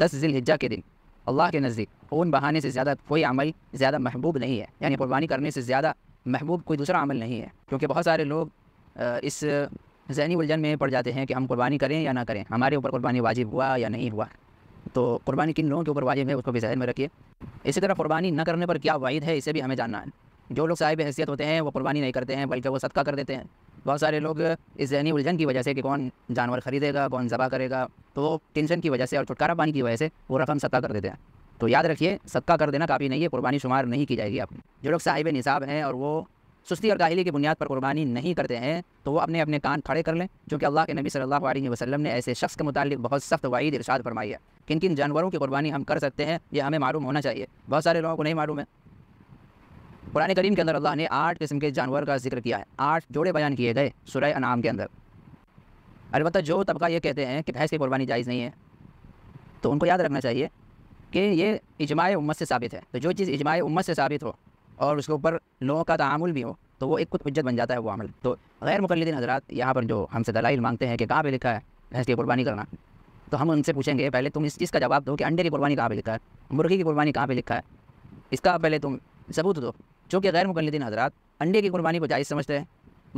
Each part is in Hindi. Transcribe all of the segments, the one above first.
दस जिलहिज्जा के दिन अल्लाह के नज़दीक खून बहाने से ज़्यादा कोई अमल ज़्यादा महबूब नहीं है यानी कुर्बानी करने से ज़्यादा महबूब कोई दूसरा अमल नहीं है क्योंकि बहुत सारे लोग इस जहनी उलझन में पड़ जाते हैं कि हम कुर्बानी करें या ना करें हमारे ऊपर कुर्बानी वाजिब हुआ या नहीं हुआ तो कुर्बानी किन लोगों के ऊपर वाजिब है उसको भी जहन में रखिए इसी तरह कुर्बानी न करने पर क्या वाइद है इसे भी हमें जानना है जो लोग साहिब हैसियत होते हैं वो कुर्बानी नहीं करते हैं बल्कि वो सदका कर देते हैं बहुत सारे लोग इस जहनी उलझन की वजह से कि कौन जानवर ख़रीदेगा कौन ज़बा करेगा तो टेंशन की वजह से और छुटकारा पानी की वजह से वो रकम सत्ता कर देते हैं तो याद रखिए सत्ता कर देना काफ़ी नहीं है कुर्बानी शुमार नहीं की जाएगी आपकी जो लोग साहिब निसाब हैं और वो सुस्ती और काहली की बुनियाद पर कुर्बानी नहीं करते हैं तो वो अपने अपने कान खड़े कर लें कि अल्लाह के नबी सल्लल्लाहु अलैहि वसल्लम ने ऐसे शख्स के मुतालिक बहुत सख्त वाइद इरशाद फरमाई है किन किन जानवरों की कुर्बानी हम कर सकते हैं ये हमें मालूम होना चाहिए बहुत सारे लोगों को नहीं मालूम है कुरान करीम के अंदर अल्लाह ने आठ किस्म के जानवर का जिक्र किया है आठ जोड़े बयान किए गए सुरह अनाम के अंदर अलबत् जो तबका ये कहते हैं कि भैंस की कुरबानी जायज़ नहीं है तो उनको याद रखना चाहिए कि ये इजमाع उम्मत से साबित है तो जो चीज़ इजमाय उम्मत से साबित हो और उसके ऊपर लोगों का तामुल भी हो तो वो एक खुद इज्जत बन जाता है वो अमल तो गैर मुकलदिन हजरात यहाँ पर जो हमसे दलाइल मांगते हैं कि कहाँ पर लिखा है भैंस की कुरबानी करना तो हम उनसे पूछेंगे पहले तुम इस चीज़ का जवाब दो कि अंडे की कुरबानी कहाँ पर लिखा है मुर्गी की कुरबानी कहाँ पर लिखा है इसका पहले तुम सबूत दो जो कि गैर मुकलदिन हजरात अंडे की कुर्बानी को जायज़ समझते हैं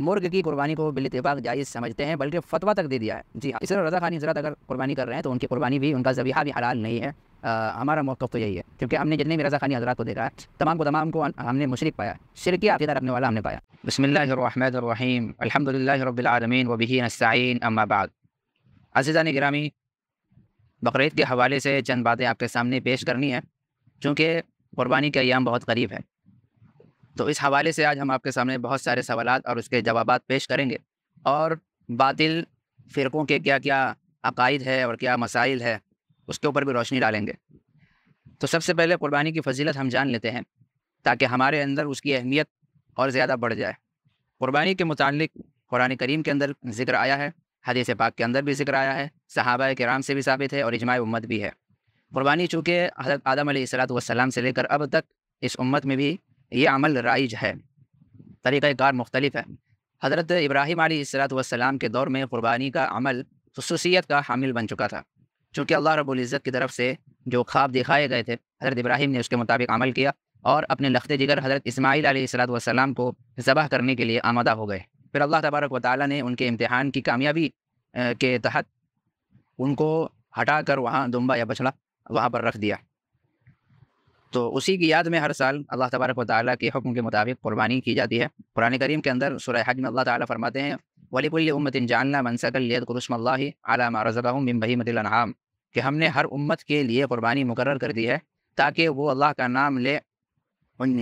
मुर्ग की कुर्बानी को बिल इतफाक़ जायज़ समझते हैं बल्कि फतवा तक दे दिया है जी हाँ इस रजा खानी हज़रा अगर कुर्बानी कर रहे हैं तो उनकी कुर्बानी भी उनका जबिया भी हलाल नहीं है आ, हमारा मौक़ तो यही है क्योंकि हमने जितने भी रजा खानी हजरात को देखा है तमाम को तमाम को हमने मुशरक पाया शिरकी अकीदा रखने वाला हमने पाया बसमीम अलहमदिल्ला वबीन अम्माबाद अजीज़ा ग्रामी बकरीद के हवाले से चंद बातें आपके सामने पेश करनी है चूँकि कुर्बानी के अयाम बहुत करीब है तो इस हवाले से आज हम आपके सामने बहुत सारे सवाल और उसके जवाब पेश करेंगे और बातिल फ़िरक़ों के क्या क्या अकायद है और क्या मसाइल है उसके ऊपर भी रोशनी डालेंगे तो सबसे पहले कुरबानी की फजीलत हम जान लेते हैं ताकि हमारे अंदर उसकी अहमियत और ज़्यादा बढ़ जाए कुरबानी के मतलब कुरान करीम के अंदर जिक्र आया है हदीस पाक के अंदर भी जिक्र आया है सहाबा के राम से भी साबित है और इजमाय उम्मत भी है कुरबानी चूँकि हजरत आदम सलाम से लेकर अब तक इस उम्मत में भी ये अमल राइज है तरीक़ाकार मुख्तलिफ है हज़रत इब्राहिम सलाम के दौर में क़ुरबानी का अमल खसूसियत का हामिल बन चुका था चूँकि अल्लाह रबुल्ज़त की तरफ से जो ख्वाब दिखाए गए थे हज़रत इब्राहिम ने उसके मुताबिक अमल किया और अपने लखते जिगर हज़रत इसमाईल सलाम को ज़बह करने के लिए आमादा हो गए फिर अल्लाह तबारक व ताली ने उनके इम्तहान की कामयाबी के तहत उनको हटा कर वहाँ दुम्बा या बछड़ा वहाँ पर रख दिया तो उसी की याद में हर साल अल्लाह तबारक वाली के हुक्म के मुताबिक कुर्बानी की जाती है पुरानी करीम के अंदर सुरह हज में अल्लाह ताला फरमाते हैं वलीपुल उम्मतिन जानना मनसकलकुरसमल्ला आलामा रज़ा मिम्बही मदिलहाम कि हमने हर उम्मत के लिए कुर्बानी मुकर कर दी है ताकि वो अल्लाह का नाम ले उन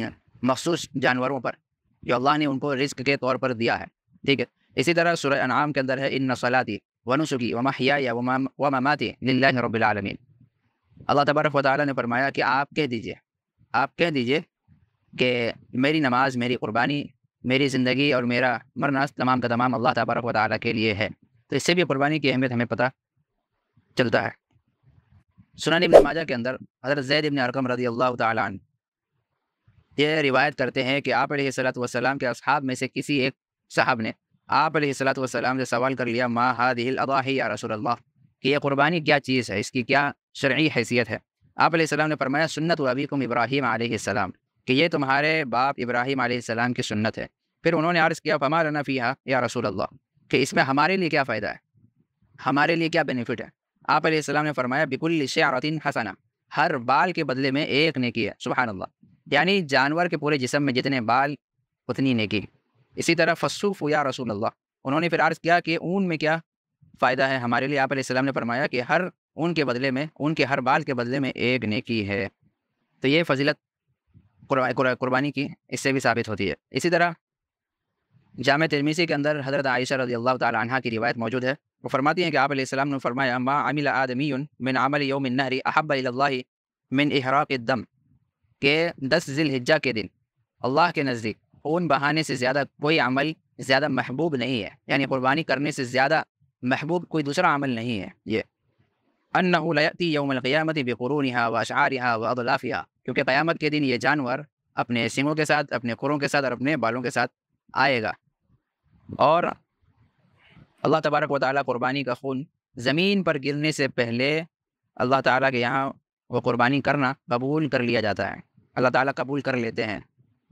मखसूस जानवरों पर जो अल्लाह ने उनको रिस्क के तौर पर दिया है ठीक है इसी तरह सुरह अनाम के अंदर है इन नसलाती वनुसुकी वमाहिया या वमाती लाबीआलमीन अल्लाह तबारक वाली ने फरमाया कि आप कह दीजिए आप कह दीजिए कि मेरी नमाज मेरी कुर्बानी मेरी ज़िंदगी और मेरा मरना तमाम का तमाम अल्लाह तबारक वाली के लिए है तो इससे भी कुर्बानी की अहमियत हमें पता चलता है सुनानी इबन माजा के अंदर हज़रत जैद इबन अरकम रज़ी अल्लाह तन ये रिवायत करते हैं कि आप सलाम के अब में से किसी एक साहब ने आप सलाम से सवाल कर लिया माँ हादिल अबाही या रसोल्ला कि यह कुर्बानी क्या चीज़ है इसकी क्या शर्य हैसियत है आप सलाम ने फरमाया सुन्नत अबीकुम इब्राहिम आलम कि ये तुम्हारे बाप इब्राहिम आलम की सुन्नत है फिर उन्होंने अर्ज़ किया फमा रना या रसूल अल्लाह कि इसमें हमारे लिए क्या फ़ायदा है हमारे लिए क्या बेनिफिट है आप सलाम ने फरमाया बिकुल शारतिन हसना हर बाल के बदले में एक नेकी है सुबह अल्लाह यानी जानवर के पूरे जिसम में जितने बाल उतनी नेकी इसी तरह फसूफ या रसूल अल्लाह उन्होंने फिर अर्ज़ किया कि ऊन में क्या फ़ायदा है हमारे लिए आप सलाम ने फरमाया कि हर ऊन के बदले में उनके हर बाल के बदले में एक नेकी है तो ये फजीलत कुर्बानी की इससे भी साबित होती है इसी तरह जाम तिरमीसी के अंदर हज़रत आयशा रजी अल्लाह तह की रिवायत मौजूद है वो फरमाती हैं कि आप सलाम ने फरमाया मा अमिल आदमी मिन अमल योम नहरी अहब मिन इहराक दम के दस हिज्जा के दिन अल्लाह के नज़दीक ऊन बहाने से ज़्यादा कोई अमल ज़्यादा महबूब नहीं है यानी कुर्बानी करने से ज़्यादा महबूब कोई दूसरा अमल नहीं है ये अन्नती यौम क़्यामत हा व हा व अदलाफ़िया क्योंकि क़्यामत के दिन ये जानवर अपने सिंगों के साथ अपने कुरों के साथ और अपने बालों के साथ आएगा और अल्लाह तबारक व ताली क़ुरबानी का खून ज़मीन पर गिरने से पहले अल्लाह ताली के यहाँ वो कुर्बानी करना कबूल कर लिया जाता है अल्लाह ताली कबूल कर लेते हैं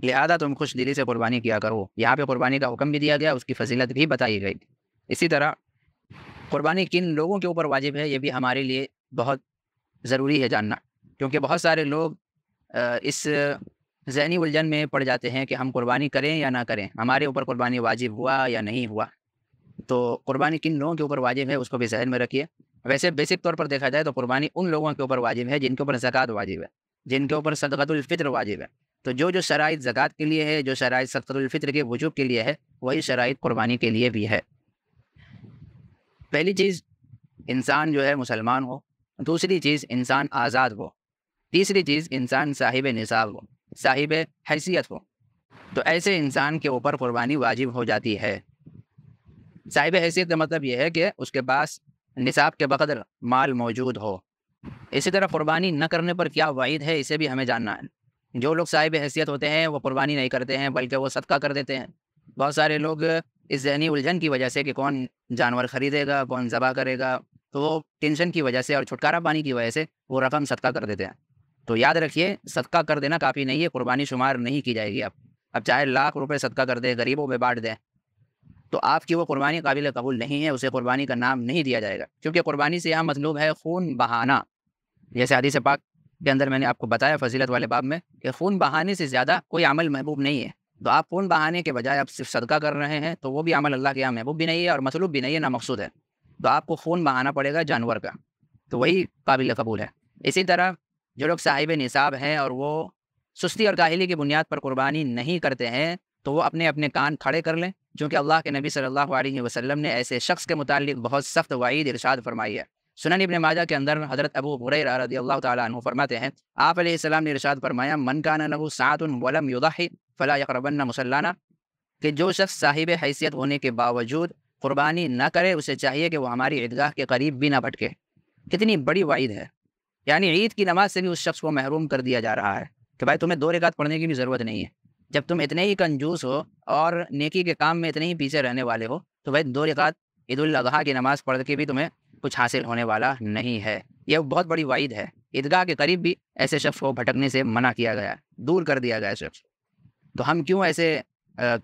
लिहाजा तुम खुश दिली से क़ुरबानी किया करो यहाँ पे क़ुरबानी का हुक्म भी दिया गया उसकी फजीलत भी बताई गई इसी तरह कुर्बानी किन लोगों के ऊपर वाजिब है ये भी हमारे लिए बहुत ज़रूरी है जानना क्योंकि बहुत सारे लोग इस जहनी उलझन में पड़ जाते हैं कि हम कुर्बानी करें या ना करें हमारे ऊपर कुर्बानी वाजिब हुआ या नहीं हुआ तो कुर्बानी किन लोगों के ऊपर वाजिब है उसको भी जहन में रखिए वैसे बेसिक तौर पर देखा जाए तो कुर्बानी उन लोगों के ऊपर वाजिब है जिनके ऊपर जक़ात वाजिब है जिनके ऊपर सदक़तुल्फ़ितर वाजिब है तो जो जो शराइ ज़क़़त के लिए है जो शराइ सदक़तुल्फ़ितर के वजूब के लिए है वही शराइ कुर्बानी के लिए भी है पहली चीज़ इंसान जो है मुसलमान हो दूसरी चीज़ इंसान आज़ाद हो तीसरी चीज़ इंसान साहिब निसाब हो साहिब हैसियत हो तो ऐसे इंसान के ऊपर कुर्बानी वाजिब हो जाती है साहिब हैसियत का मतलब यह है कि उसके पास निसाब के बकदर माल मौजूद हो इसी तरह कुर्बानी न करने पर क्या वाइद है इसे भी हमें जानना है जो लोग साहिब हैसियत होते हैं वो कुर्बानी नहीं करते हैं बल्कि वो सदका कर देते हैं बहुत सारे लोग इस जहनी उलझन की वजह से कि कौन जानवर खरीदेगा कौन जबा करेगा तो वो टेंशन की वजह से और छुटकारा पानी की वजह से वो रकम सदका कर देते हैं तो याद रखिए सदका कर देना काफ़ी नहीं है कुर्बानी शुमार नहीं की जाएगी अब अब चाहे लाख रुपए सदका कर दें गरीबों में बांट दें तो आपकी वो कुर्बानी काबिल कबूल नहीं है उसे कुर्बानी का नाम नहीं दिया जाएगा क्योंकि कुर्बानी से यह मतलूब है खून बहाना जैसे आदि से पाक के अंदर मैंने आपको बताया फजीलत वाले बाब में कि खून बहाने से ज़्यादा कोई अमल महबूब नहीं है तो आप फ़ोन बहाने के बजाय आप सिर्फ सदका कर रहे हैं तो वो भी अमल अल्लाह के यहाँ महबूब भी नहीं है और मसलूब भी नहीं है ना मकसूद है तो आपको खून बहाना पड़ेगा जानवर का तो वही काबिल कबूल है इसी तरह जो लोग साहिब निसाब हैं और वो सुस्ती और काहली की बुनियाद पर कुर्बानी नहीं करते हैं तो वो अपने अपने कान खड़े कर लें क्योंकि अल्लाह के नबी सल्लल्लाहु अलैहि वसल्लम ने ऐसे शख्स के मुतालिक बहुत सख्त वाइद इरशाद फरमाई है सुनन इबन माजा के अंदर हज़रत अबू हुरैरा रदी अल्लाह तु फरमाते हैं आप सलाम ने इरशाद फरमाया मन का नबू सात वलम युदाही फ़ला यकरबन्ना मुसल्लाना कि जो शख्स साहिब हैसियत होने के बावजूद क़ुरबानी न करे उसे चाहिए कि वो हमारी ईदगाह के करीब भी ना भटके कितनी बड़ी वाइद है यानी ईद की नमाज से भी उस शख्स को महरूम कर दिया जा रहा है कि भाई तुम्हें दो रिकात पढ़ने की भी ज़रूरत नहीं है जब तुम इतने ही कंजूस हो और नेकी के काम में इतने ही पीछे रहने वाले हो तो भाई दो रिकात ईद अजी की नमाज़ पढ़ के भी तुम्हें कुछ हासिल होने वाला नहीं है यह बहुत बड़ी वाइद है ईदगाह के करीब भी ऐसे शख्स को भटकने से मना किया गया दूर कर दिया गया शख्स तो हम क्यों ऐसे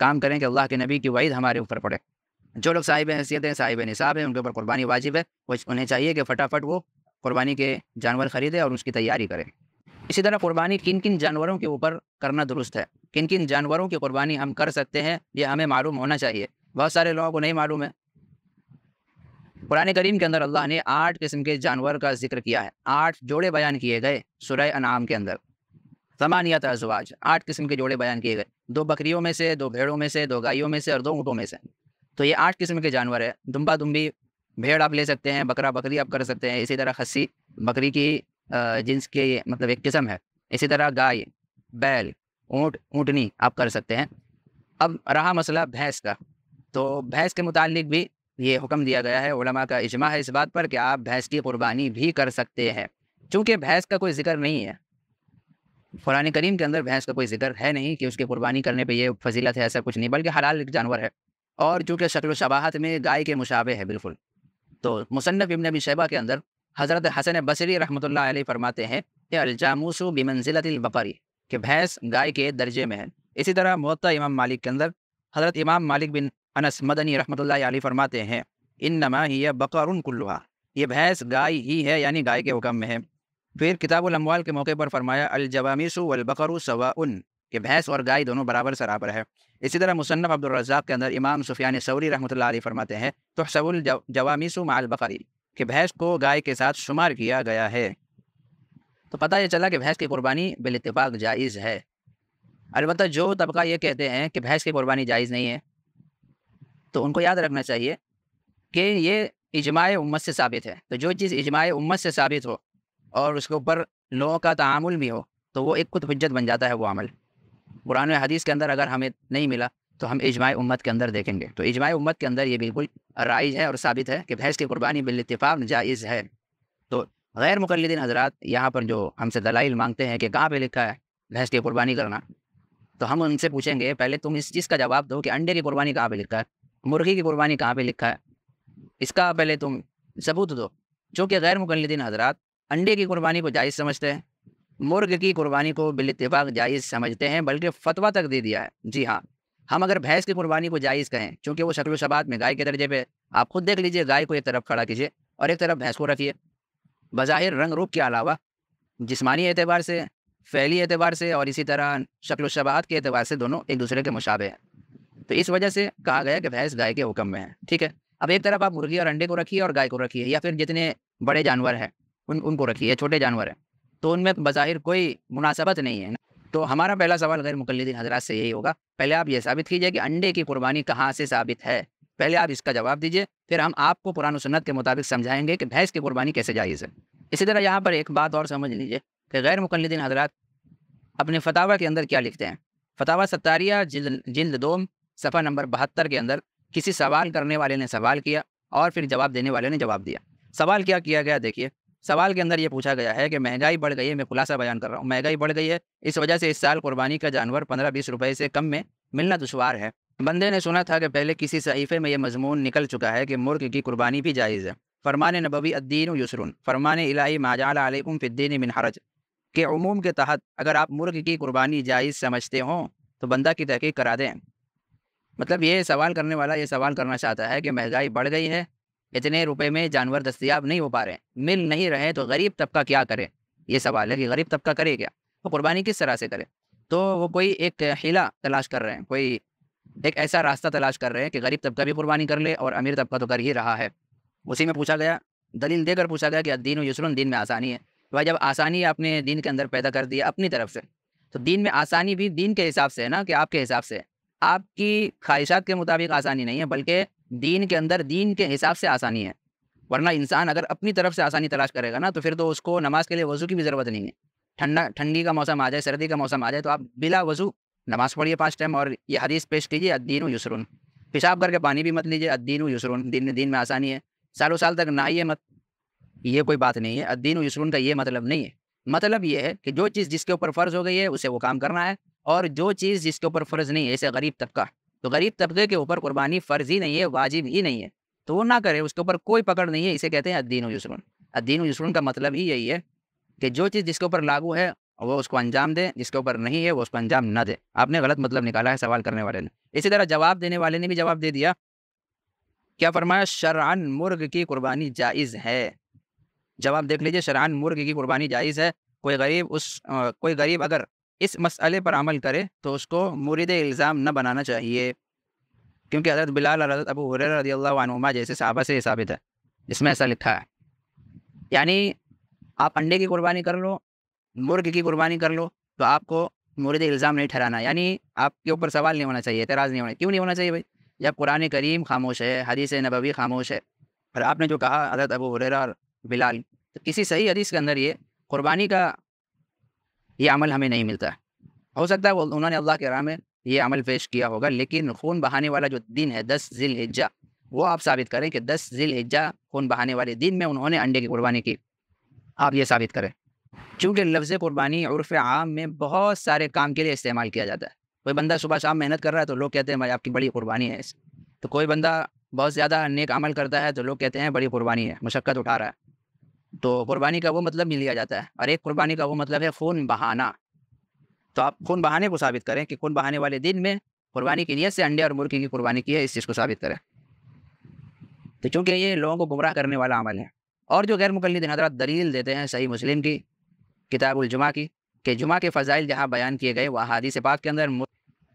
काम करें कि अल्लाह के नबी की वाइद हमारे ऊपर पड़े जो लोग साहिब हैसियत हैं साहिब निसाब हैं उनके ऊपर कुर्बानी वाजिब है उन्हें चाहिए कि फटाफट वो कुर्बानी के जानवर खरीदे और उसकी तैयारी करें इसी तरह कुर्बानी किन किन जानवरों के ऊपर करना दुरुस्त है किन किन जानवरों की कुर्बानी हम कर सकते हैं यह हमें मालूम होना चाहिए बहुत सारे लोगों को नहीं मालूम है कुरान करीम के अंदर अल्लाह ने आठ किस्म के जानवर का जिक्र किया है आठ जोड़े बयान किए गए सुरह अनाम के अंदर जमानियत अजवाज आठ किस्म के जोड़े बयान किए गए दो बकरियों में से दो भेड़ों में से दो गायों में से और दो ऊँटों में से तो ये आठ किस्म के जानवर है दुम्बा दुम्बी भेड़ आप ले सकते हैं बकरा बकरी आप कर सकते हैं इसी तरह खस्सी बकरी की जिन्स के मतलब एक किस्म है इसी तरह गाय बैल ऊँट ऊँटनी आप कर सकते हैं अब रहा मसला भैंस का तो भैंस के मुतालिक भी ये हुक्म दिया गया है उलमा का इजमा है इस बात पर कि आप भैंस की कुर्बानी भी कर सकते हैं चूँकि भैंस का कोई जिक्र नहीं है कुरान करीम के अंदर भैंस का कोई जिक्र है नहीं कि उसकी कुर्बानी करने पर यह फजीलत है ऐसा कुछ नहीं बल्कि हलाल एक जानवर है और चूँकि शक्ल शबाहत में गाय के मुशाबे है बिल्कुल तो मुसनफ़ इबन अबी शैबा के अंदर हज़रत हसन बसरी रहमत ला फरमाते हैं कि अलजामूसु बिमंजिलतबकरी कि भैंस गाय के दर्जे में है इसी तरह मोता इमाम मालिक के अंदर हज़रत इमाम मालिक बिन अनस मदनी रहमत फरमाते हैं इन नमा ही यह बकर कुल्लुहा भैंस गाय ही है यानी गाय के हुक्म में है फिर किताबुलमवाल के मौके पर फरमाया अलजवामिसु वलबकर सवाउन ये भैंस और गाय दोनों बराबर सराबर है इसी तरह मुसन्फ़ अब्दुलरजाक के अंदर इमाम सुफियान सौरी रहमत फरमाते हैं तो सबुल जवामिसु माल बकरी कि भैंस को गाय के साथ शुमार किया गया है तो पता यह चला कि भैंस की कुर्बानी इतफाक जायज़ है अलबत्त जो तबका ये कहते हैं कि भैंस की कुर्बानी जायज़ नहीं है तो उनको याद रखना चाहिए कि ये इजमाع उम्मत से साबित है तो जो चीज़ इजमाع उम्मत से साबित हो और उसके ऊपर लोगों का तामुल भी हो तो वो एक खुद हजत बन जाता है वो अमल कुरान हदीस के अंदर अगर हमें नहीं मिला तो हम इजमाय उम्मत के अंदर देखेंगे तो इजमाय उम्मत के अंदर ये बिल्कुल राइज है और साबित है कि भैंस की कुर्बानी बिलतफ़ाक़ जायज़ है तो गैर मुखलदीन हजरात यहाँ पर जो हमसे दलाइल मांगते हैं कि कहाँ पर लिखा है भैंस की कुर्बानी करना तो हम उनसे पूछेंगे पहले तुम इस चीज़ का जवाब दो कि अंडे की कुर्बानी कहाँ पर लिखा है मुर्गी की कुर्बानी कहाँ पे लिखा है इसका पहले तुम सबूत दो जो कि गैर मुकलदीन हजरात अंडे की कुर्बानी को जायज़ समझते हैं मुर्ग की कुर्बानी को बिलतफाक जायज़ समझते हैं बल्कि फतवा तक दे दिया है जी हाँ हम अगर भैंस की कुर्बानी को जायज़ कहें चूँकि वो शक्ल शबात में गाय के दर्जे पर आप खुद देख लीजिए गाय को एक तरफ खड़ा कीजिए और एक तरफ भैंस को रखिए बज़ाहिर रंग रूप के अलावा जिसमानी एतबार से फैली एतबार से और इसी तरह शक्ल शबात के एतबार से दोनों एक दूसरे के मुशाबे हैं तो इस वजह से कहा गया कि भैंस गाय के हुक्म में है ठीक है अब एक तरफ आप मुर्गी और अंडे को रखिए और गाय को रखिए या फिर जितने बड़े जानवर हैं उन उनको रखिए छोटे जानवर हैं तो उनमें बाहिर कोई मुनासबत नहीं है तो हमारा पहला सवाल गैर मुकलदीन हजरात से यही होगा पहले आप ये साबित कीजिए कि अंडे की कुर्बानी कहाँ से साबित है पहले आप इसका जवाब दीजिए फिर हम आपको पुरान सन्नत के मुताबिक समझाएंगे कि भैंस की कुर्बानी कैसे जायज़ है इसी तरह यहाँ पर एक बात और समझ लीजिए कि गैर मुकलदीन हजरात अपने फतावा के अंदर क्या लिखते हैं फतावा सत्तारिया जिल्द जिल्द दोम सफ़ा नंबर बहत्तर के अंदर किसी सवाल करने वाले ने सवाल किया और फिर जवाब देने वाले ने जवाब दिया सवाल क्या किया गया देखिए सवाल के अंदर ये पूछा गया है कि महंगाई बढ़ गई है मैं खुलासा बयान कर रहा हूँ महंगाई बढ़ गई है इस वजह से इस साल कुर्बानी का जानवर पंद्रह बीस रुपये से कम में मिलना दुशवार है बंदे ने सुना था कि पहले किसी सहीफे में यह मजमून निकल चुका है कि मुर्ग की कुर्बानी भी जायज़ है फरमान नबवी अद्दीन यसरुन फरमान इलाही माजाल आलकुम फ़िद्दीन मिनहरज के अमूम के तहत अगर आप मुर्ग की कुर्बानी जायज़ समझते हों तो बंदा की तहकीक करा दें मतलब ये सवाल करने वाला ये सवाल करना चाहता है कि महंगाई बढ़ गई है इतने रुपए में जानवर दस्तियाब नहीं हो पा रहे मिल नहीं रहे तो गरीब तबका क्या करे ये सवाल है कि गरीब तबका करे क्या वो तो कुर्बानी किस तरह से करे तो वो कोई एक हिला तलाश कर रहे हैं कोई एक ऐसा रास्ता तलाश कर रहे हैं कि गरीब तबका भी कुर्बानी कर ले और अमीर तबका तो कर ही रहा है उसी में पूछा गया दलील देकर पूछा गया कि दीन यूसरन दीन में आसानी है तो भाई जब आसानी आपने दीन के अंदर पैदा कर दिया अपनी तरफ से तो दीन में आसानी भी दीन के हिसाब से है ना कि आपके हिसाब से है आपकी ख्वाहिशात के मुताबिक आसानी नहीं है बल्कि दीन के अंदर दीन के हिसाब से आसानी है वरना इंसान अगर अपनी तरफ से आसानी तलाश करेगा ना तो फिर तो उसको नमाज के लिए वजू की भी ज़रूरत नहीं है ठंडा ठंडी का मौसम आ जाए सर्दी का मौसम आ जाए तो आप बिला वजू नमाज पढ़िए पाँच टाइम और ये हदीस पेश कीजिए अद्दीन यसरून पेशाब करके पानी भी मत लीजिए अद्दीन यसरून दिन दिन में आसानी है सालों साल तक नहाइए मत ये कोई बात नहीं है अद्दीन यसरून का ये मतलब नहीं है मतलब ये है कि जो चीज़ जिसके ऊपर फ़र्ज हो गई है उसे वो काम करना है और जो चीज़ जिसके ऊपर फ़र्ज़ नहीं है ऐसे गरीब तबका तो गरीब तबके के ऊपर कुर्बानी फ़र्ज़ ही नहीं है वाजिब ही नहीं है तो वो ना करे उसके ऊपर कोई पकड़ नहीं है इसे कहते हैं अद्दीन यूसरून अद्दीन यूसरून का मतलब ही यही है कि जो चीज़ जिसके ऊपर लागू है वो उसको अंजाम दे जिसके ऊपर नहीं है वो उसको अंजाम ना दे आपने गलत मतलब निकाला है सवाल करने वाले ने इसी तरह जवाब देने वाले ने भी जवाब दे दिया क्या फरमाया शरान मुर्ग की कुर्बानी जायज़ है जवाब देख लीजिए शरान मुर्ग की कुर्बानी जायज़ है कोई गरीब उस आ, कोई गरीब अगर इस मसले पर हाँ। अमल करे तो उसको मुरीद इल्ज़ाम न बनाना चाहिए क्योंकि हज़रत बिलाल और हज़रत अबू हुरर रदी अल्लाह जैसे साहबा से साबित है जिसमें ऐसा लिखा है यानी आप अंडे की कुर्बानी कर लो मुर्ग की कुर्बानी कर लो तो आपको मुरीद इल्ज़ाम नहीं ठहराना यानी आपके ऊपर सवाल नहीं होना चाहिए एतराज़ नहीं होना क्यों नहीं होना चाहिए भाई जब कुरान करीम खामोश है हदीस नबवी खामोश है और आपने जो कहा हजरत अबू हुरर और बिलाल तो किसी सही हदीस के अंदर ये कुर्बानी का ये अमल हमें नहीं मिलता हो सकता है उन्होंने अल्लाह के राह में ये अमल पेश किया होगा लेकिन खून बहाने वाला जो दिन है दस जिल हिज्जा वो आप साबित करें कि दस जिल हिज्जा खून बहाने वाले दिन में उन्होंने अंडे की कुर्बानी की आप ये साबित करें चूँकि लफ्ज़ कुर्बानी उर्फ आम में बहुत सारे काम के लिए इस्तेमाल किया जाता है कोई बंदा सुबह शाम मेहनत कर रहा है तो लोग कहते हैं भाई आपकी बड़ी कुर्बानी है तो कोई बंदा बहुत ज़्यादा नेक अमल करता है तो लोग कहते हैं बड़ी कुर्बानी है मशक्क़त उठा रहा है तो कुर्बानी का वो मतलब भी लिया जाता है और एक कुर्बानी का वो मतलब है खून बहाना तो आप खून बहाने को साबित करें कि खून बहाने वाले दिन में कुर्बानी की नीयत से अंडे और मुर्गी की कुर्बानी की है इस चीज़ को साबित करें तो चूँकि ये लोगों को गुमराह करने वाला अमल है और जो गैर मुकलद हजरात दलील देते हैं सही मुस्लिम की किताबुलजुमा की कि जुमा के फ़जाइल जहाँ बयान किए गए वह से पाक के अंदर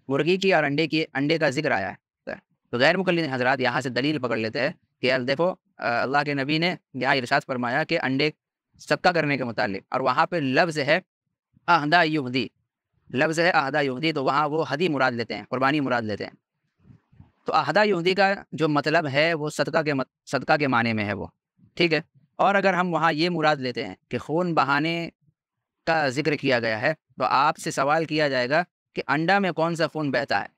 मुर्गी की और अंडे की अंडे का जिक्र आया है तो गैर मुकलद हजरात यहाँ से दलील पकड़ लेते हैं कि देखो अल्लाह के नबी ने यहाँ इरशाद फरमाया कि अंडे सदका करने के मुतालिक और वहाँ पर लफ्ज़ है आहदा युहदी लफ्ज़ है आहदा युहदी तो वहाँ वो हदी मुराद लेते हैं कुरबानी मुराद लेते हैं तो आहदा युहदी का जो मतलब है वो सदका के सदका के माने में है वो ठीक है और अगर हम वहाँ ये मुराद लेते हैं कि खून बहाने का जिक्र किया गया है तो आपसे सवाल किया जाएगा कि अंडा में कौन सा खून बहता है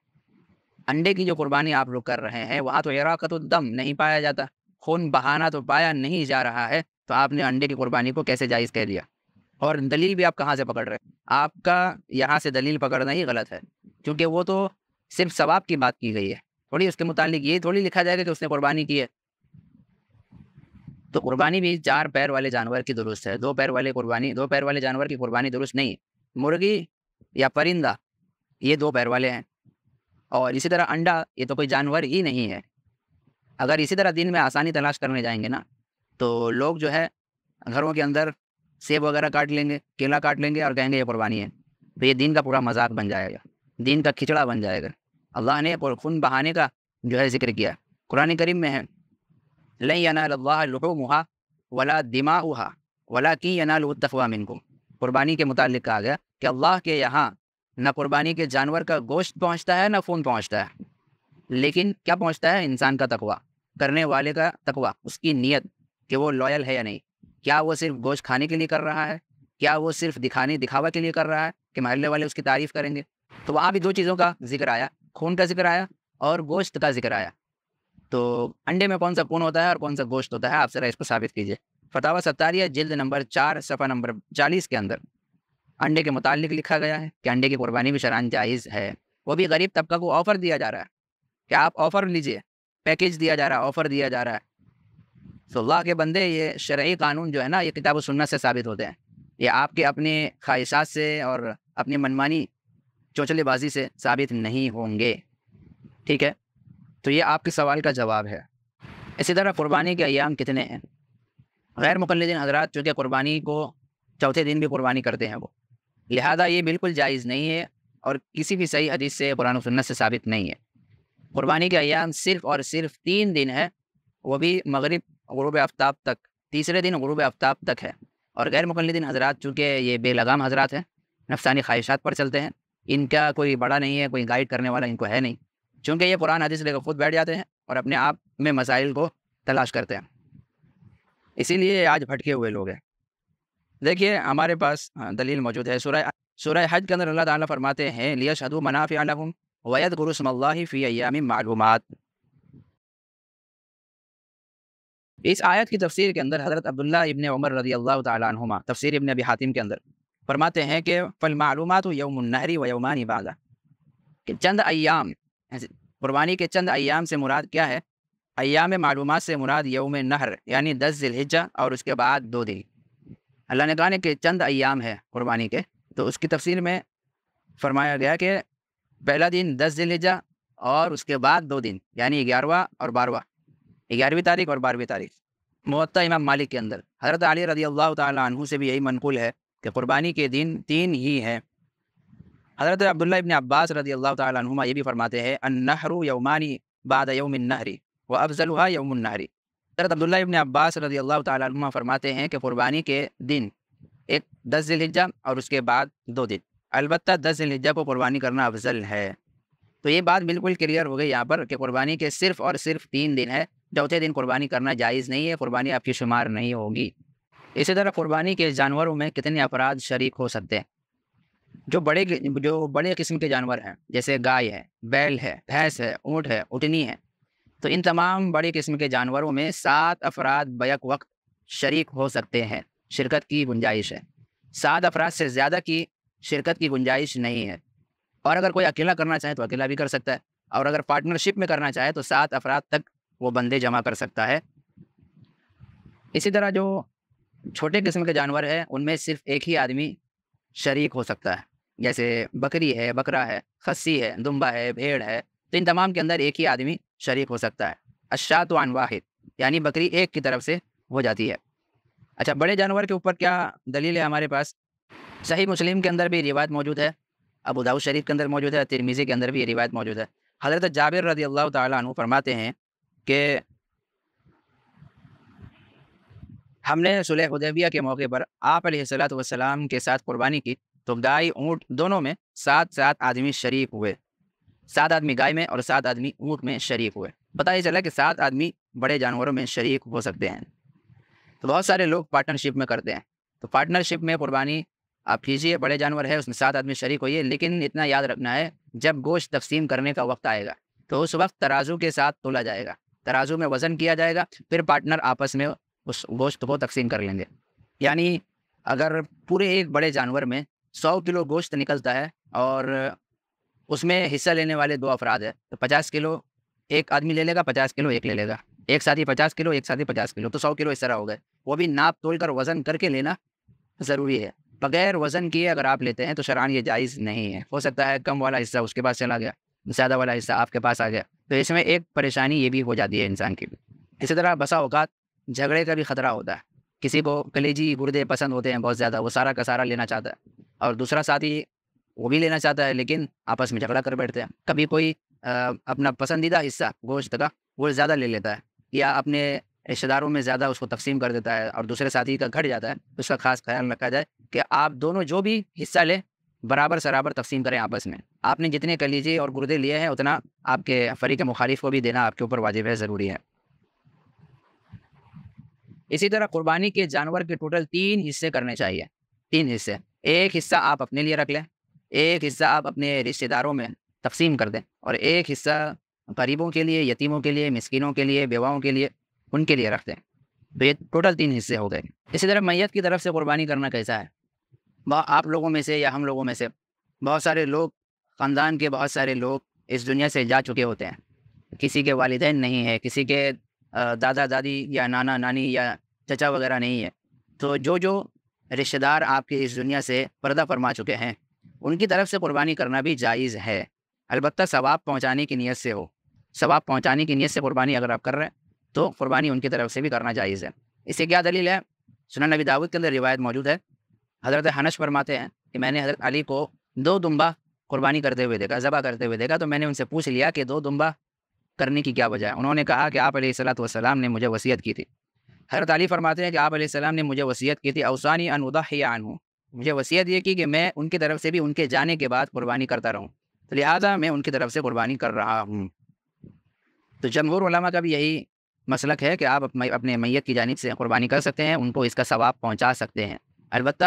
अंडे की जो कुर्बानी आप लोग कर रहे हैं वहाँ तो इराकत तो दम नहीं पाया जाता खून बहाना तो पाया नहीं जा रहा है तो आपने अंडे की कुर्बानी को कैसे जायज़ कह दिया और दलील भी आप कहाँ से पकड़ रहे हैं आपका यहाँ से दलील पकड़ना ही गलत है क्योंकि वो तो सिर्फ सवाब की बात की गई है थोड़ी उसके मुतालिक ये थोड़ी लिखा जाएगा कि उसने कुर्बानी की है तो कुर्बानी भी चार पैर वाले जानवर की दुरुस्त है दो पैर वाले कुर्बानी दो पैर वाले जानवर की कुर्बानी दुरुस्त नहीं है मुर्गी या परिंदा ये दो पैर वाले हैं और इसी तरह अंडा ये तो कोई जानवर ही नहीं है अगर इसी तरह दिन में आसानी तलाश करने जाएंगे ना तो लोग जो है घरों के अंदर सेब वगैरह काट लेंगे केला काट लेंगे और कहेंगे ये कुर्बानी है तो ये दिन का पूरा मजाक बन जाएगा दिन का खिचड़ा बन जाएगा अल्लाह ने खून बहाने का जो है जिक्र किया कुरान करीम में है लई अनाल्लाहा वला दिमा उहा वला की अनाल तफवा मिनको कुरबानी के मुतालिक कहा गया कि अल्लाह के यहाँ ना कुर्बानी के जानवर का गोश्त पहुंचता है ना खून पहुंचता है लेकिन क्या पहुंचता है इंसान का तकवा करने वाले का तकवा उसकी नीयत कि वो लॉयल है या नहीं क्या वो सिर्फ गोश्त खाने के लिए कर रहा है क्या वो सिर्फ दिखाने दिखावा के लिए कर रहा है कि महल्ले वाले उसकी तारीफ करेंगे तो वहाँ भी दो चीज़ों का जिक्र आया खून का जिक्र आया और गोश्त का जिक्र आया तो अंडे में कौन सा खून होता है और कौन सा गोश्त होता है आप जरा इसको साबित कीजिए फतावा सत्तारिया जिल्द नंबर चार सफ़ा नंबर चालीस के अंदर अंडे के मुतालिक लिखा गया है कि अंडे की कुर्बानी भी शरान जायज़ है वो भी गरीब तबका को ऑफ़र दिया जा रहा है कि आप ऑफ़र लीजिए पैकेज दिया जा रहा है ऑफ़र दिया जा रहा है तो अल्लाह के बंदे ये शर्य कानून जो है ना ये किताब सुन्नत से साबित होते हैं ये आपके अपने ख्वाहिशात से और अपनी मनमानी चौचलेबाजी से साबित नहीं होंगे ठीक है तो ये आपके सवाल का जवाब है इसी तरह कुर्बानी के अयाम कितने हैं गैर मुकलदिन हजरात चूँकि कुर्बानी को चौथे दिन भी कुर्बानी करते हैं वो लिहाजा ये बिल्कुल जायज़ नहीं है और किसी भी सही हदीस से कुरान सुन्नत से साबित नहीं है कुर्बानी के अयाम सिर्फ और सिर्फ तीन दिन है वो भी मगरब गुरूब आफ्ताब तक तीसरे दिन गुरूब आफ्ताब तक है और गैर मुकलदिन हजरात चूँकि ये बेलगाम हजरात हैं नफसानी ख्वाहिशात पर चलते हैं इनका कोई बड़ा नहीं है कोई गाइड करने वाला इनको है नहीं चूँकि ये कुरान हदीस लेकर खुद बैठ जाते हैं और अपने आप में मसाइल को तलाश करते हैं इसीलिए आज भटके हुए लोग हैं देखिए हमारे पास हाँ, दलील मौजूद है सुरह सुरह हज के अंदर अल्लाह ताला फरमाते हैं लिया शदु मनाफ़ अलहम वैद गुरुसमल्ला फ़ी अयाम मालूमत इस आयत की तफसीर के अंदर हज़रत अब्दुल्ला इबन उमर रजी अल्लाह तुमा तफसर इबन अबी हातिम के अंदर फरमाते हैं कि फल मालूमत यौमनहरी व यौमान इबादा कि चंद अयाम कुरबानी के चंद अयाम से मुराद क्या है अयाम मालूम से मुराद यौम नहर यानी दस जिलहिजा और उसके बाद दो दिन अल्लाह ने कहा कि चंद अयाम है कुरबानी के तो उसकी तफसीर में फरमाया गया कि पहला दिन दस दिन जिलहिजा और उसके बाद दो दिन यानी ग्यारहवा और बारहवा ग्यारहवीं तारीख और बारहवीं तारीख मुत्ता इमाम मालिक के अंदर हज़रत अली रदी अल्लाह तहु से भी यही मनकूल है कि क़ुरबानी के दिन तीन ही हैं हज़रत अब्दुल्ल इबन अब्बास रदी अल्लाह तुमा ये भी फरमाते हैं नहरू यौमानी बाद यौमिन नहरी व अफजल हुआ अफजलहा नहरी हजरत अब्दुल्ल इबन अब्बास रजी अल्लाह तुमा फरमाते हैं कि कुर्बानी के दिन एक दस जिलहिजा और उसके बाद दो दिन अलबत् दस जिलहिजा को कुर्बानी करना अफजल है तो ये बात बिल्कुल क्लियर हो गई यहाँ पर कि कुर्बानी के सिर्फ और सिर्फ तीन दिन है चौथे दिन कुरबानी करना जायज़ नहीं है कुरबानी आपकी शुमार नहीं होगी इसी तरह कुरबानी के जानवरों में कितने अपराध शरीक हो सकते हैं जो बड़े जो बड़े किस्म के जानवर हैं जैसे गाय है बैल है भैंस है ऊँट है उटनी है तो इन तमाम बड़े किस्म के जानवरों में सात अफराद बैक वक्त शरीक हो सकते हैं शिरकत की गुंजाइश है सात अफराद से ज़्यादा की शिरकत की गुंजाइश नहीं है और अगर कोई अकेला करना चाहे तो अकेला भी कर सकता है और अगर पार्टनरशिप में करना चाहे तो सात अफराद तक वो बंदे जमा कर सकता है इसी तरह जो छोटे किस्म के जानवर हैं उनमें सिर्फ एक ही आदमी शरीक हो सकता है जैसे बकरी है बकरा है खस्सी है दुम्बा है भेड़ है तो इन तमाम के अंदर एक ही आदमी शरीक हो सकता है अशात व वान वाहिद यानी बकरी एक की तरफ से हो जाती है अच्छा बड़े जानवर के ऊपर क्या दलील है हमारे पास सही मुस्लिम के अंदर भी रिवायत मौजूद है अबू दाऊद शरीफ के अंदर मौजूद है तिरमीज़ी के अंदर भी ये रिवायत मौजूद है हज़रत जाबिर रजी अल्लाह तु फरमाते हैं कि हमने सुलह उदैबिया के मौके पर आप सलाम के साथ कुर्बानी की तो गाय ऊँट दोनों में सात सात आदमी शरीक हुए सात आदमी गाय में और सात आदमी ऊँट में शरीक हुए पता ही चला कि सात आदमी बड़े जानवरों में शरीक हो सकते हैं तो बहुत सारे लोग पार्टनरशिप में करते हैं तो पार्टनरशिप में कुर्बानी आप कीजिए बड़े जानवर है उसमें सात आदमी शरीक होइए लेकिन इतना याद रखना है जब गोश्त तकसीम करने का वक्त आएगा तो उस वक्त तराजू के साथ तोला जाएगा तराजू में वजन किया जाएगा फिर पार्टनर आपस में उस गोश्त को तकसीम कर लेंगे यानी अगर पूरे एक बड़े जानवर में सौ किलो गोश्त निकलता है और उसमें हिस्सा लेने वाले दो अफराद हैं तो पचास किलो एक आदमी ले लेगा पचास किलो एक ले लेगा एक साथ ही पचास किलो एक साथ ही पचास किलो तो सौ किलो इस तरह हो गए वो भी नाप तोल कर वजन करके लेना ज़रूरी है बगैर वजन किए अगर आप लेते हैं तो शरान ये जायज़ नहीं है हो सकता है कम वाला हिस्सा उसके पास चला गया ज़्यादा वाला हिस्सा आपके पास आ गया तो इसमें एक परेशानी ये भी हो जाती है इंसान की इसी तरह बसा अवकात झगड़े का भी ख़तरा होता है किसी को कलेजी गुर्दे पसंद होते हैं बहुत ज़्यादा वो सारा का सारा लेना चाहता है और दूसरा साथी वो भी लेना चाहता है लेकिन आपस में झगड़ा कर बैठते हैं कभी कोई आ, अपना पसंदीदा हिस्सा गोश्त का वो ज़्यादा ले लेता है या अपने रिश्तेदारों में ज़्यादा उसको तकसीम कर देता है और दूसरे साथी का घट जाता है तो उसका खास ख्याल रखा जाए कि आप दोनों जो भी हिस्सा लें बराबर सराबर तकसीम करें आपस में आपने जितने कलीजे और गुर्दे लिए हैं उतना आपके फरीक मुखालिफ को भी देना आपके ऊपर वाजिब है ज़रूरी है इसी तरह कुर्बानी के जानवर के टोटल तीन हिस्से करने चाहिए तीन हिस्से एक हिस्सा आप अपने लिए रख लें एक हिस्सा आप अपने रिश्तेदारों में तकसीम कर दें और एक हिस्सा गरीबों के लिए यतीमों के लिए मिसकिनों के लिए बेवाओं के लिए उनके लिए रख दें तो ये टोटल तीन हिस्से हो गए इसी तरह मैत की तरफ से कुर्बानी करना कैसा है आप लोगों में से या हम लोगों में से बहुत सारे लोग ख़ानदान के बहुत सारे लोग इस दुनिया से जा चुके होते हैं किसी के वालदेन नहीं है किसी के दादा दादी या नाना नानी या चचा वगैरह नहीं है तो जो जो रिश्तेदार आपके इस दुनिया से पर्दा फरमा चुके हैं उनकी तरफ से कुर्बानी करना भी जायज़ है अलबत् सवाब पहुँचाने की नीयत से हो सवाब पहुँचाने की नीयत से कुर्बानी अगर आप कर रहे हैं तो कुर्बानी उनकी तरफ से भी करना जायज़ है इससे क्या दलील है सुना नबी दाऊद के अंदर रिवायत मौजूद है हज़रत हनश फरमाते हैं कि मैंने हज़रत अली को दो दुम्बा कुर्बानी करते हुए देखा ज़बा करते हुए देखा तो मैंने उनसे पूछ लिया कि दो दुम्बा करने की क्या वजह है उन्होंने कहा कि आप सलाम ने मुझे वसीयत की थी हज़रत अली फरमाते हैं कि आप सलाम ने मुझे वसीयत की थी अवसानी अनुदा आन हूँ मुझे वसीयत ये की कि मैं उनकी तरफ से भी उनके जाने के बाद कुर्बानी करता रहूँ तो लिहाजा मैं उनकी तरफ से कुर्बानी कर रहा हूँ तो जमहूर का भी यही मसलक है कि आप अपने मैत की जानब से कुर्बानी कर सकते हैं उनको इसका सवाब पहुँचा सकते हैं अलबत्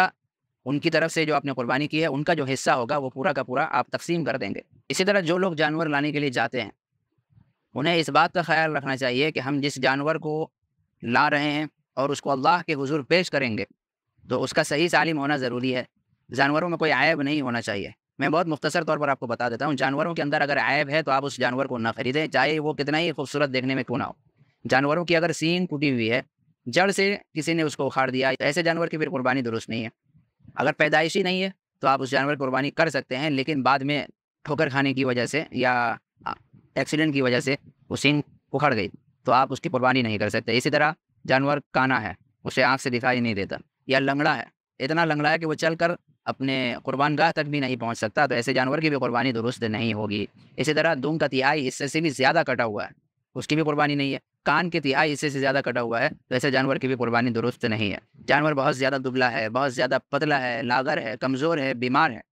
उनकी तरफ से जो आपने कुर्बानी की है उनका जो हिस्सा होगा वो पूरा का पूरा आप तकसीम कर देंगे इसी तरह जो लोग जानवर लाने के लिए जाते हैं उन्हें इस बात का ख्याल रखना चाहिए कि हम जिस जानवर को ला रहे हैं और उसको अल्लाह के हजूर पेश करेंगे तो उसका सही सालिम होना ज़रूरी है जानवरों में कोई आयब नहीं होना चाहिए मैं बहुत मुख्तर तौर पर आपको बता देता हूँ जानवरों के अंदर अगर आयब है तो आप उस जानवर को ना खरीदें चाहे वो कितना ही खूबसूरत देखने में क्यों ना हो जानवरों की अगर सीन टूटी हुई है जड़ से किसी ने उसको उखाड़ दिया ऐसे जानवर की फिर कुर्बानी दुरुस्त नहीं है अगर पैदाइशी नहीं है तो आप उस जानवर की कुर्बानी कर सकते हैं लेकिन बाद में ठोकर खाने की वजह से या एक्सीडेंट की वजह से वो सीन उखड़ गई तो आप उसकी कुर्बानी नहीं कर सकते इसी तरह जानवर काना है उसे आँख से दिखाई नहीं देता या लंगड़ा है इतना लंगड़ा है कि वो चलकर अपने कुर्बान गाह तक भी नहीं पहुंच सकता तो ऐसे जानवर की भी कुर्बानी दुरुस्त नहीं होगी इसी तरह दुम का तिहाई इससे से भी ज़्यादा कटा हुआ है उसकी भी कुर्बानी नहीं है कान के तिहाई इससे से ज़्यादा कटा हुआ है तो ऐसे जानवर की भी कुर्बानी दुरुस्त नहीं है जानवर बहुत ज़्यादा दुबला है बहुत ज़्यादा पतला है लागर है कमज़ोर है बीमार है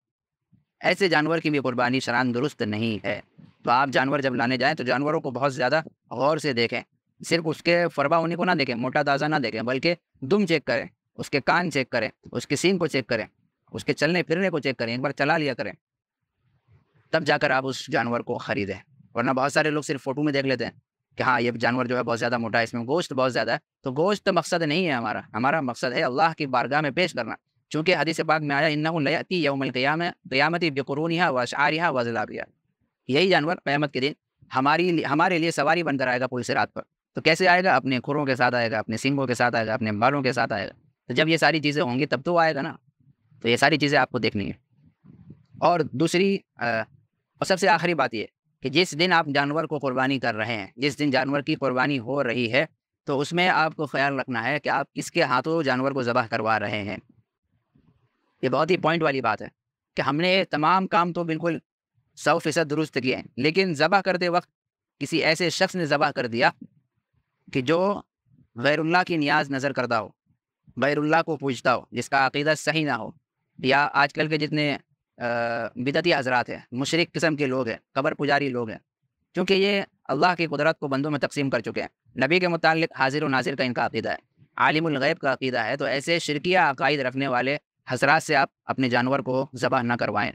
ऐसे जानवर की भी कुर्बानी शरान दुरुस्त नहीं है तो आप जानवर जब लाने जाएँ तो जानवरों को बहुत ज़्यादा गौर से देखें सिर्फ उसके फरबा होने को ना देखें मोटा ताज़ा ना देखें बल्कि दुम चेक करें उसके कान चेक करें उसके सीन को चेक करें उसके चलने फिरने को चेक करें एक बार चला लिया करें तब जाकर आप उस जानवर को खरीदें वरना बहुत सारे लोग सिर्फ फोटो में देख लेते हैं कि हाँ ये जानवर जो है बहुत ज़्यादा मोटा है इसमें गोश्त बहुत ज़्यादा है तो गोश्त मकसद नहीं है हमारा हमारा मकसद है अल्लाह की बारगाह में पेश करना चूँकि हदीस पाक में आया इन्नाती यौमल क़याम क़यामती बेकुरूनिया व शारिया जलाबिया यही जानवर क़यामत के दिन हमारी हमारे लिए सवारी बनकर आएगा से रात पर तो कैसे आएगा अपने खुरों के साथ आएगा अपने सिंगों के साथ आएगा अपने बालों के साथ आएगा तो जब ये सारी चीज़ें होंगी तब तो आएगा ना तो ये सारी चीज़ें आपको देखनी है और दूसरी और सबसे आखिरी बात ये कि जिस दिन आप जानवर को कुर्बानी कर रहे हैं जिस दिन जानवर की कुर्बानी हो रही है तो उसमें आपको ख्याल रखना है कि आप किसके हाथों जानवर को ज़बह करवा रहे हैं ये बहुत ही पॉइंट वाली बात है कि हमने तमाम काम तो बिल्कुल सौ फीसद दुरुस्त किए हैं लेकिन ज़बह करते वक्त किसी ऐसे शख्स ने ज़बह कर दिया कि जो गैरुल्ला की न्याज नज़र करता हो बैरुल्ला को पूछता हो जिसका अकीदा सही ना हो या आजकल के जितने बिदती हजरात हैं मुशरक किस्म के लोग हैं कबर पुजारी लोग हैं क्योंकि ये अल्लाह की कुदरत को बंदों में तकसीम कर चुके हैं नबी के मुतालिक हाजिर व नाजिर का इनका अकीदा है आलिमगैब का अकीदा है तो ऐसे शिरकिया अकायद रखने वाले हजरात से आप अपने जानवर को जबह न करवाएं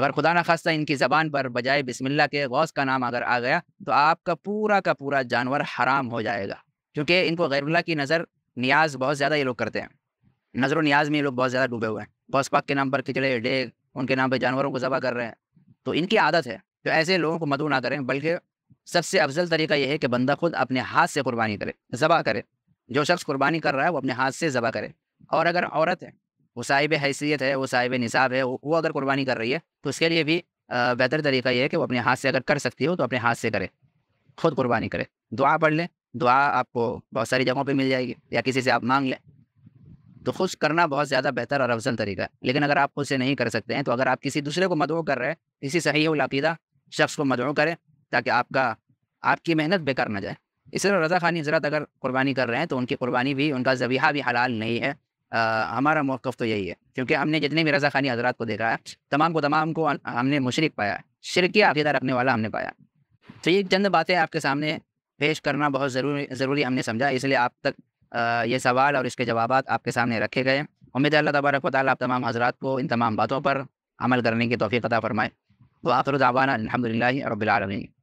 अगर खुदा न खास्ता इनकी ज़बान पर बजाय बिस्मिल्ला के गौस का नाम अगर आ गया तो आपका पूरा का पूरा जानवर हराम हो जाएगा क्योंकि इनको गैरुल्ला की नज़र नियाज बहुत ज़्यादा ये लोग करते हैं नजर नियाज में ये लोग बहुत ज़्यादा डूबे हुए हैं फौज पाक के नाम पर किचड़े डेग उनके नाम पर जानवरों को जबा कर रहे हैं तो इनकी आदत है तो ऐसे लोगों को मदू ना करें बल्कि सबसे अफजल तरीका यह है कि बंदा खुद अपने हाथ से कुर्बानी करे जबा करे जो शख्स कुर्बानी कर रहा है वो अपने हाथ से जबा करे और अगर औरत है वो साहिब हैसियत है वो साहिब निसाब है वो अगर कुर्बानी कर रही है तो उसके लिए भी बेहतर तरीका यह है कि वो अपने हाथ से अगर कर सकती हो तो अपने हाथ से करे खुद कुर्बानी करे दुआ पढ़ लें दुआ आपको बहुत सारी जगहों पे मिल जाएगी या किसी से आप मांग लें तो खुश करना बहुत ज़्यादा बेहतर और अफजल तरीका है लेकिन अगर आप खुद से नहीं कर सकते हैं तो अगर आप किसी दूसरे को मदू कर रहे हैं किसी सही उलाकीदा शख्स को मदू करें ताकि आपका आपकी मेहनत बेकार ना जाए इस तरह रजा खानी हजरत अगर कुर्बानी कर रहे हैं तो उनकी कुर्बानी भी उनका जबीहा भी हलाल नहीं है आ, हमारा मौक़ तो यही है क्योंकि हमने जितने भी रजा खानी हजरात को देखा है तमाम को तमाम को हमने मुशरक पाया है शिरकी अकीदा रखने वाला हमने पाया तो ये चंद बातें आपके सामने पेश करना बहुत ज़रूरी ज़रूरी हमने समझा इसलिए आप तक ये सवाल और इसके जवाब आपके सामने रखे गए उम्मीद है अल्लाह तबारक वाली आप तमाम हजरात को इन तमाम बातों पर अमल करने की तोफ़ी अदा फरमाए तो आखिर दावाना अलहमदिल्ला रबीआलमी